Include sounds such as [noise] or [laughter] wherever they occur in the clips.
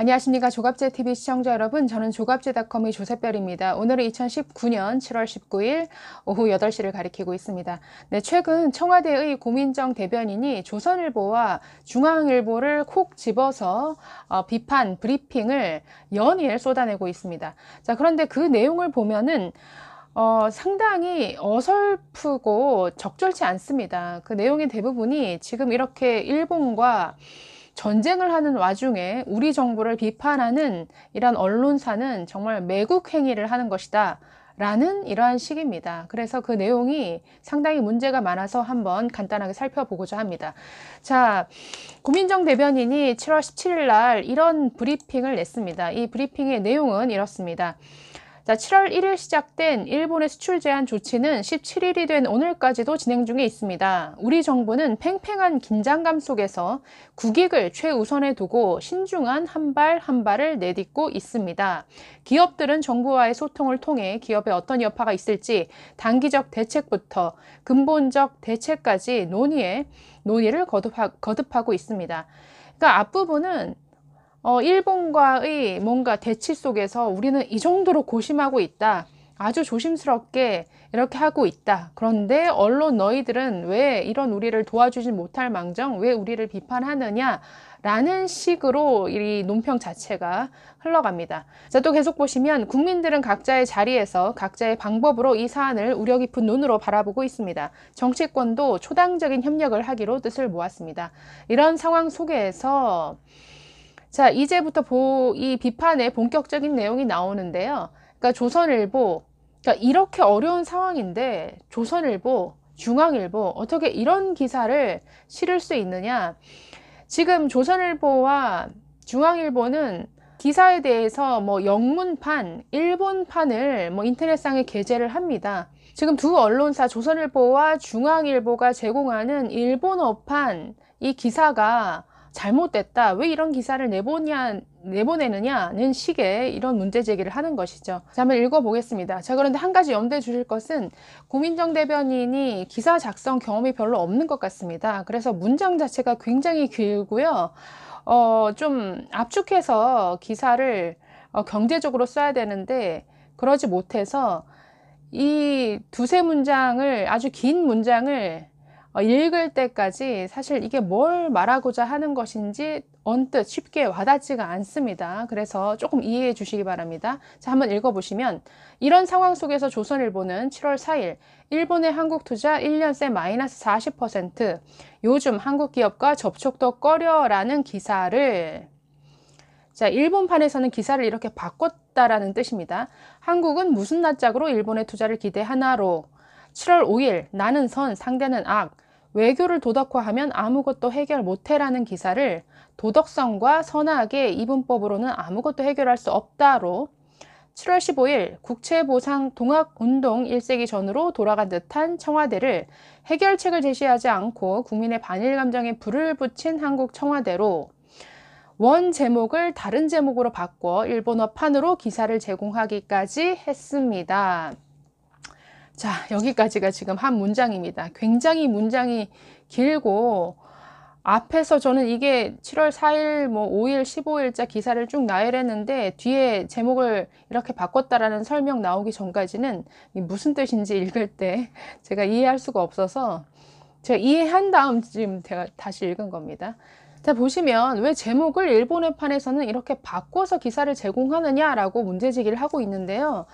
안녕하십니까 조갑제TV 시청자 여러분 저는 조갑제닷컴의 조세별입니다. 오늘은 2019년 7월 19일 오후 8시를 가리키고 있습니다. 네, 최근 청와대의 고민정 대변인이 조선일보와 중앙일보를 콕 집어서 어, 비판 브리핑을 연일 쏟아내고 있습니다. 자 그런데 그 내용을 보면은 어, 상당히 어설프고 적절치 않습니다. 그 내용의 대부분이 지금 이렇게 일본과 전쟁을 하는 와중에 우리 정부를 비판하는 이런 언론사는 정말 매국 행위를 하는 것이다. 라는 이러한 식입니다. 그래서 그 내용이 상당히 문제가 많아서 한번 간단하게 살펴보고자 합니다. 자, 고민정 대변인이 7월 17일 날 이런 브리핑을 냈습니다. 이 브리핑의 내용은 이렇습니다. 자, 7월 1일 시작된 일본의 수출 제한 조치는 17일이 된 오늘까지도 진행 중에 있습니다. 우리 정부는 팽팽한 긴장감 속에서 국익을 최우선에 두고 신중한 한 발 한 발을 내딛고 있습니다. 기업들은 정부와의 소통을 통해 기업에 어떤 여파가 있을지 단기적 대책부터 근본적 대책까지 논의에 논의를 거듭하, 거듭하고 있습니다. 그러니까 앞부분은 어, 일본과의 뭔가 대치 속에서 우리는 이 정도로 고심하고 있다. 아주 조심스럽게 이렇게 하고 있다. 그런데 언론 너희들은 왜 이런 우리를 도와주지 못할 망정, 왜 우리를 비판하느냐? 라는 식으로 이 논평 자체가 흘러갑니다. 자, 또 계속 보시면 국민들은 각자의 자리에서 각자의 방법으로 이 사안을 우려 깊은 눈으로 바라보고 있습니다. 정치권도 초당적인 협력을 하기로 뜻을 모았습니다. 이런 상황 속에서 자, 이제부터 보, 이비판의 본격적인 내용이 나오는데요. 그러니까 조선일보, 그러니까 이렇게 어려운 상황인데 조선일보, 중앙일보 어떻게 이런 기사를 실을 수 있느냐? 지금 조선일보와 중앙일보는 기사에 대해서 뭐 영문판, 일본판을 뭐 인터넷상에 게재를 합니다. 지금 두 언론사 조선일보와 중앙일보가 제공하는 일본어판 이 기사가 잘못됐다. 왜 이런 기사를 내보냐, 내보내느냐는 식의 이런 문제 제기를 하는 것이죠. 자, 한번 읽어보겠습니다. 자, 그런데 한 가지 염두에 주실 것은 고민정 대변인이 기사 작성 경험이 별로 없는 것 같습니다. 그래서 문장 자체가 굉장히 길고요. 어, 좀 압축해서 기사를 어, 경제적으로 써야 되는데 그러지 못해서 이 두세 문장을 아주 긴 문장을 어, 읽을 때까지 사실 이게 뭘 말하고자 하는 것인지 언뜻 쉽게 와닿지가 않습니다. 그래서 조금 이해해 주시기 바랍니다. 자, 한번 읽어보시면 이런 상황 속에서 조선일보는 7월 4일 일본의 한국 투자 1년새 마이너스 40% 요즘 한국 기업과 접촉도 꺼려라는 기사를 자, 일본판에서는 기사를 이렇게 바꿨다라는 뜻입니다. 한국은 무슨 낯짝으로 일본의 투자를 기대하나로 7월 5일 나는 선 상대는 악 외교를 도덕화하면 아무것도 해결 못해라는 기사를 도덕성과 선악의 이분법으로는 아무것도 해결할 수 없다로 7월 15일 국채보상 동학운동 1세기 전으로 돌아간 듯한 청와대를 해결책을 제시하지 않고 국민의 반일 감정에 불을 붙인 한국 청와대로 원 제목을 다른 제목으로 바꿔 일본어 판으로 기사를 제공하기까지 했습니다. 자, 여기까지가 지금 한 문장입니다. 굉장히 문장이 길고 앞에서 저는 이게 7월 4일, 뭐 5일, 15일자 기사를 쭉 나열했는데 뒤에 제목을 이렇게 바꿨다라는 설명 나오기 전까지는 무슨 뜻인지 읽을 때 [laughs] 제가 이해할 수가 없어서 제가 이해한 다음 지금 제가 다시 읽은 겁니다. 자 보시면 왜 제목을 일본의 판에서는 이렇게 바꿔서 기사를 제공하느냐라고 문제제기를 하고 있는데요.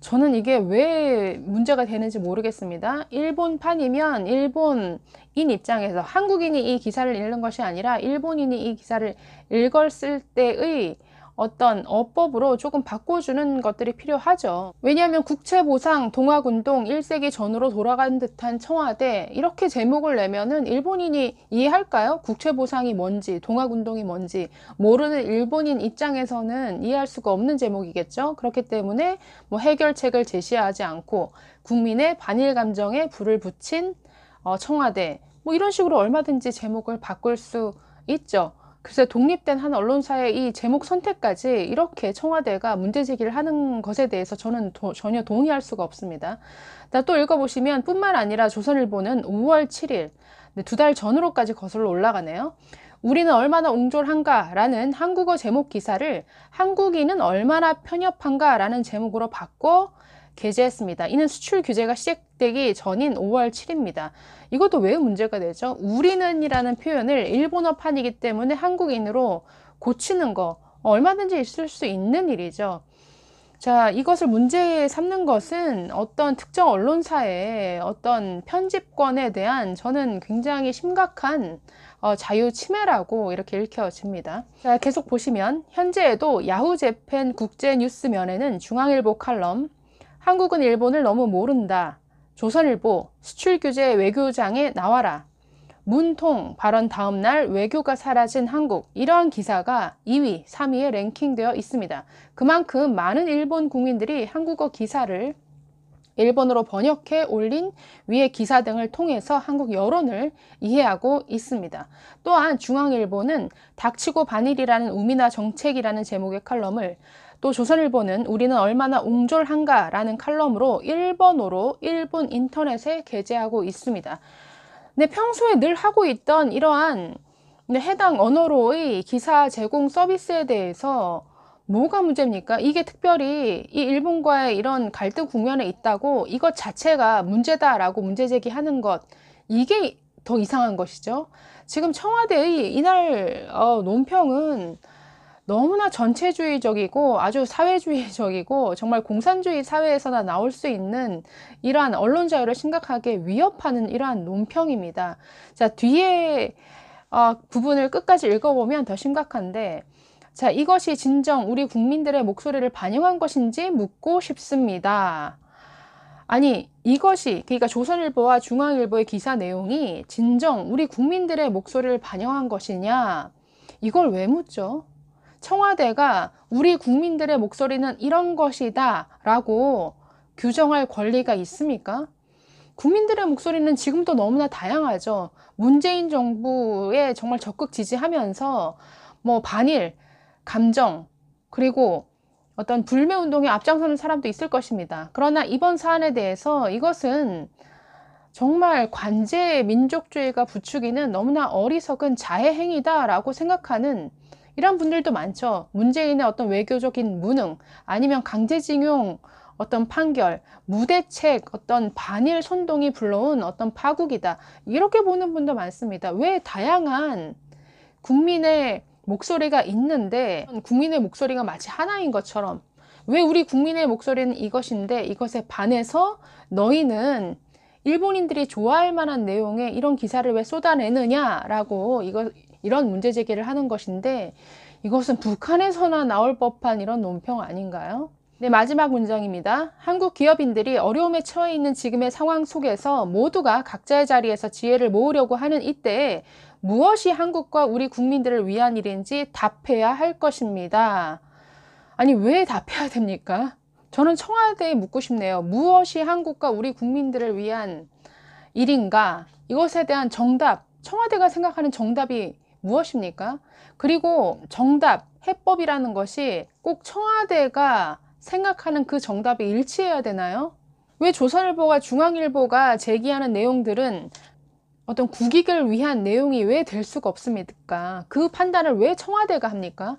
저는 이게 왜 문제가 되는지 모르겠습니다. 일본판이면 일본인 입장에서 한국인이 이 기사를 읽는 것이 아니라 일본인이 이 기사를 읽었을 때의 어떤 어법으로 조금 바꿔주는 것들이 필요하죠. 왜냐하면 국채보상, 동학운동, 1세기 전으로 돌아간 듯한 청와대 이렇게 제목을 내면은 일본인이 이해할까요? 국채보상이 뭔지, 동학운동이 뭔지 모르는 일본인 입장에서는 이해할 수가 없는 제목이겠죠. 그렇기 때문에 뭐 해결책을 제시하지 않고 국민의 반일 감정에 불을 붙인 어, 청와대 뭐 이런 식으로 얼마든지 제목을 바꿀 수 있죠. 글쎄 독립된 한 언론사의 이 제목 선택까지 이렇게 청와대가 문제 제기를 하는 것에 대해서 저는 도, 전혀 동의할 수가 없습니다. 또 읽어보시면 뿐만 아니라 조선일보는 5월 7일 두 달 전으로까지 거슬러 올라가네요. 우리는 얼마나 옹졸한가라는 한국어 제목 기사를 한국인은 얼마나 편협한가라는 제목으로 바꿔 게재했습니다. 이는 수출 규제가 시작되기 전인 5월 7일입니다. 이것도 왜 문제가 되죠? 우리는이라는 표현을 일본어판이기 때문에 한국인으로 고치는 거 얼마든지 있을 수 있는 일이죠. 자, 이것을 문제 삼는 것은 어떤 특정 언론사의 어떤 편집권에 대한 저는 굉장히 심각한 어, 자유 침해라고 이렇게 읽혀집니다. 자, 계속 보시면 현재에도 야후 재팬 국제 뉴스 면에는 중앙일보 칼럼, 한국은 일본을 너무 모른다. 조선일보 수출 규제 외교장에 나와라. 문통 발언 다음 날 외교가 사라진 한국 이러한 기사가 2위, 3위에 랭킹되어 있습니다. 그만큼 많은 일본 국민들이 한국어 기사를 일본어로 번역해 올린 위의 기사 등을 통해서 한국 여론을 이해하고 있습니다. 또한 중앙일보는 닥치고 반일이라는 우미나 정책이라는 제목의 칼럼을 또 조선일보는 우리는 얼마나 옹졸한가라는 칼럼으로 일본어로 일본 인터넷에 게재하고 있습니다. 근데 평소에 늘 하고 있던 이러한 해당 언어로의 기사 제공 서비스에 대해서 뭐가 문제입니까? 이게 특별히 이 일본과의 이런 갈등 국면에 있다고 이것 자체가 문제다라고 문제 제기하는 것 이게 더 이상한 것이죠. 지금 청와대의 이날 어, 논평은 너무나 전체주의적이고 아주 사회주의적이고 정말 공산주의 사회에서나 나올 수 있는 이러한 언론 자유를 심각하게 위협하는 이러한 논평입니다. 자, 뒤에 어, 부분을 끝까지 읽어보면 더 심각한데 자, 이것이 진정 우리 국민들의 목소리를 반영한 것인지 묻고 싶습니다. 아니, 이것이, 그러니까 조선일보와 중앙일보의 기사 내용이 진정 우리 국민들의 목소리를 반영한 것이냐, 이걸 왜 묻죠? 청와대가 우리 국민들의 목소리는 이런 것이다 라고 규정할 권리가 있습니까? 국민들의 목소리는 지금도 너무나 다양하죠. 문재인 정부에 정말 적극 지지하면서 뭐 반일, 감정, 그리고 어떤 불매 운동에 앞장서는 사람도 있을 것입니다. 그러나 이번 사안에 대해서 이것은 정말 관제 민족주의가 부추기는 너무나 어리석은 자해 행위다라고 생각하는 이런 분들도 많죠. 문재인의 어떤 외교적인 무능 아니면 강제징용 어떤 판결, 무대책, 어떤 반일 선동이 불러온 어떤 파국이다. 이렇게 보는 분도 많습니다. 왜 다양한 국민의 목소리가 있는데 국민의 목소리가 마치 하나인 것처럼 왜 우리 국민의 목소리는 이것인데 이것에 반해서 너희는 일본인들이 좋아할 만한 내용의 이런 기사를 왜 쏟아내느냐라고 이거 이런 문제 제기를 하는 것인데 이것은 북한에서나 나올 법한 이런 논평 아닌가요? 네, 마지막 문장입니다. 한국 기업인들이 어려움에 처해 있는 지금의 상황 속에서 모두가 각자의 자리에서 지혜를 모으려고 하는 이때에 무엇이 한국과 우리 국민들을 위한 일인지 답해야 할 것입니다. 아니, 왜 답해야 됩니까? 저는 청와대에 묻고 싶네요. 무엇이 한국과 우리 국민들을 위한 일인가? 이것에 대한 정답, 청와대가 생각하는 정답이 무엇입니까? 그리고 정답, 해법이라는 것이 꼭 청와대가 생각하는 그정답에 일치해야 되나요? 왜 조선일보가 중앙일보가 제기하는 내용들은 어떤 국익을 위한 내용이 왜 될 수가 없습니까? 그 판단을 왜 청와대가 합니까?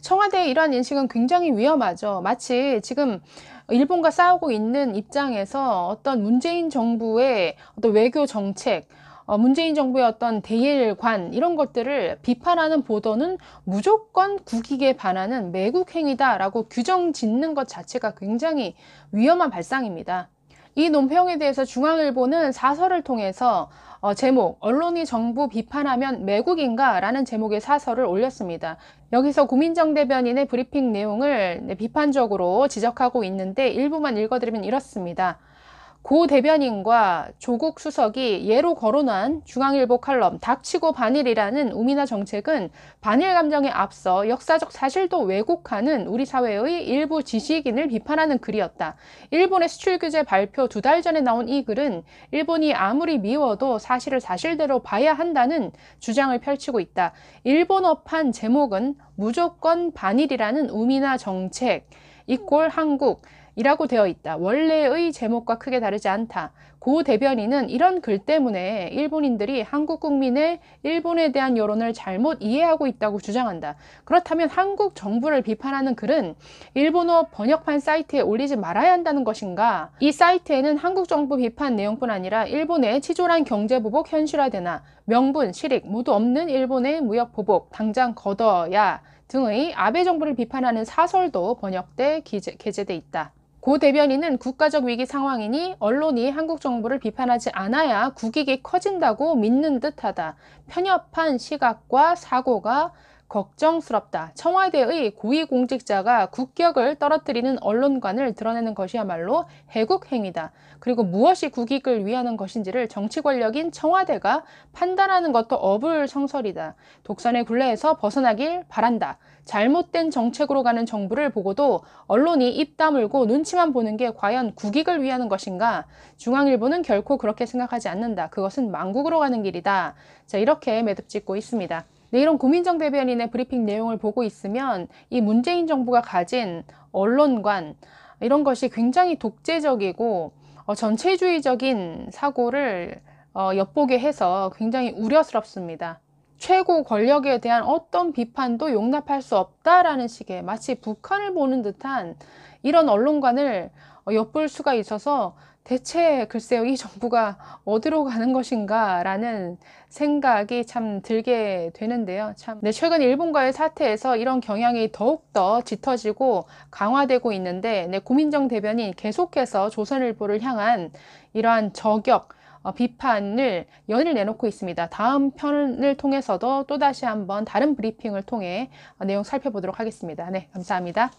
청와대의 이러한 인식은 굉장히 위험하죠. 마치 지금 일본과 싸우고 있는 입장에서 어떤 문재인 정부의 어떤 외교 정책, 어, 문재인 정부의 어떤 대일관 이런 것들을 비판하는 보도는 무조건 국익에 반하는 매국 행위다라고 규정 짓는 것 자체가 굉장히 위험한 발상입니다. 이 논평에 대해서 중앙일보는 사설을 통해서 어, 제목 언론이 정부 비판하면 매국인가라는 제목의 사설을 올렸습니다. 여기서 고민정 대변인의 브리핑 내용을 네, 비판적으로 지적하고 있는데 일부만 읽어드리면 이렇습니다. 고 대변인과 조국 수석이 예로 거론한 중앙일보 칼럼 닥치고 반일이라는 우미나 정책은 반일 감정에 앞서 역사적 사실도 왜곡하는 우리 사회의 일부 지식인을 비판하는 글이었다. 일본의 수출 규제 발표 두 달 전에 나온 이 글은 일본이 아무리 미워도 사실을 사실대로 봐야 한다는 주장을 펼치고 있다. 일본어판 제목은 무조건 반일이라는 우미나 정책 이꼴 한국 이라고 되어 있다. 원래의 제목과 크게 다르지 않다. 고 대변인은 이런 글 때문에 일본인들이 한국 국민의 일본에 대한 여론을 잘못 이해하고 있다고 주장한다. 그렇다면 한국 정부를 비판하는 글은 일본어 번역판 사이트에 올리지 말아야 한다는 것인가? 이 사이트에는 한국 정부 비판 내용뿐 아니라 일본의 치졸한 경제 보복 현실화되나 명분, 실익 모두 없는 일본의 무역 보복 당장 걷어야 등의 아베 정부를 비판하는 사설도 번역돼 기재, 게재돼 있다. 고 대변인은 국가적 위기 상황이니 언론이 한국 정부를 비판하지 않아야 국익이 커진다고 믿는 듯하다. 편협한 시각과 사고가 걱정스럽다. 청와대의 고위공직자가 국격을 떨어뜨리는 언론관을 드러내는 것이야말로 해국행위다. 그리고 무엇이 국익을 위하는 것인지를 정치 권력인 청와대가 판단하는 것도 어불성설이다. 독선의 굴레에서 벗어나길 바란다. 잘못된 정책으로 가는 정부를 보고도 언론이 입 다물고 눈치만 보는 게 과연 국익을 위하는 것인가? 중앙일보는 결코 그렇게 생각하지 않는다. 그것은 망국으로 가는 길이다. 자, 이렇게 매듭 짓고 있습니다. 네, 이런 구민정 대변인의 브리핑 내용을 보고 있으면 이 문재인 정부가 가진 언론관 이런 것이 굉장히 독재적이고 어, 전체주의적인 사고를 어, 엿보게 해서 굉장히 우려스럽습니다. 최고 권력에 대한 어떤 비판도 용납할 수 없다라는 식의 마치 북한을 보는 듯한 이런 언론관을 어, 엿볼 수가 있어서 대체 글쎄요 이 정부가 어디로 가는 것인가 라는 생각이 참 들게 되는데요 참 네, 최근 일본과의 사태에서 이런 경향이 더욱더 짙어지고 강화되고 있는데 네, 고민정 대변인 계속해서 조선일보를 향한 이러한 저격 어, 비판을 연일 내놓고 있습니다. 다음 편을 통해서도 또다시 한번 다른 브리핑을 통해 어, 내용 살펴보도록 하겠습니다. 네, 감사합니다.